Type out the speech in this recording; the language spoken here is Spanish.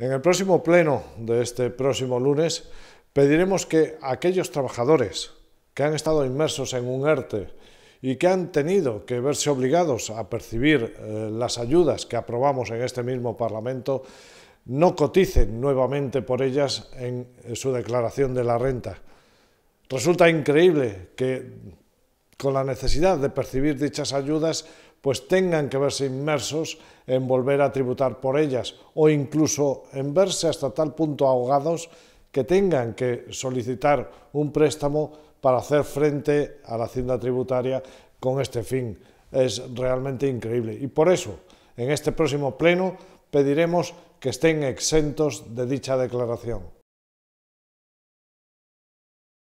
En el próximo pleno de este próximo lunes pediremos que aquellos trabajadores que han estado inmersos en un ERTE y que han tenido que verse obligados a percibir eh, las ayudas que aprobamos en este mismo Parlamento, no coticen nuevamente por ellas en eh, su declaración de la renta. Resulta increíble que con la necesidad de percibir dichas ayudas pues tengan que verse inmersos en volver a tributar por ellas o incluso en verse hasta tal punto ahogados que tengan que solicitar un préstamo para hacer frente a la hacienda tributaria con este fin. Es realmente increíble. Y por eso, en este próximo pleno, pediremos que estén exentos de dicha declaración.